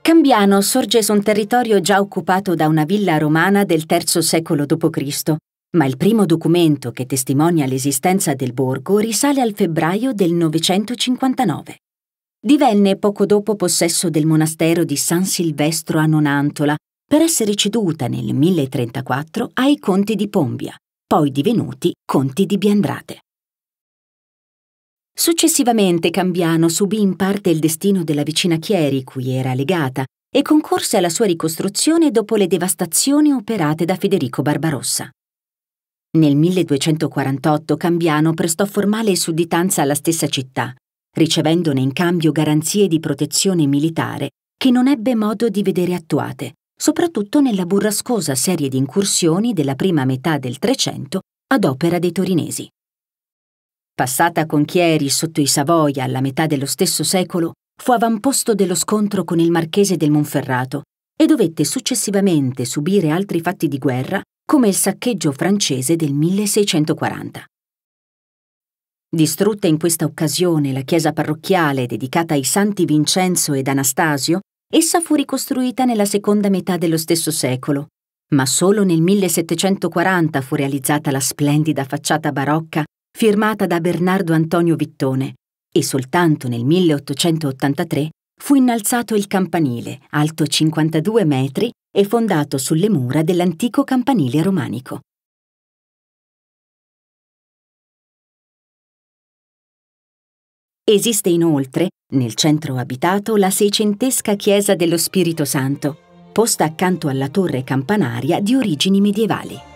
Cambiano sorge su un territorio già occupato da una villa romana del III secolo d.C., ma il primo documento che testimonia l'esistenza del borgo risale al febbraio del 959. Divenne poco dopo possesso del monastero di San Silvestro a Nonantola per essere ceduta nel 1034 ai conti di Pombia, poi divenuti conti di Biandrate. Successivamente Cambiano subì in parte il destino della vicina Chieri, cui era legata, e concorse alla sua ricostruzione dopo le devastazioni operate da Federico Barbarossa. Nel 1248 Cambiano prestò formale sudditanza alla stessa città, ricevendone in cambio garanzie di protezione militare che non ebbe modo di vedere attuate, soprattutto nella burrascosa serie di incursioni della prima metà del Trecento ad opera dei torinesi passata con Chieri sotto i Savoia alla metà dello stesso secolo, fu avamposto dello scontro con il marchese del Monferrato e dovette successivamente subire altri fatti di guerra come il saccheggio francese del 1640. Distrutta in questa occasione la chiesa parrocchiale dedicata ai santi Vincenzo ed Anastasio, essa fu ricostruita nella seconda metà dello stesso secolo, ma solo nel 1740 fu realizzata la splendida facciata barocca firmata da Bernardo Antonio Vittone, e soltanto nel 1883 fu innalzato il campanile, alto 52 metri e fondato sulle mura dell'antico campanile romanico. Esiste inoltre, nel centro abitato, la seicentesca chiesa dello Spirito Santo, posta accanto alla torre campanaria di origini medievali.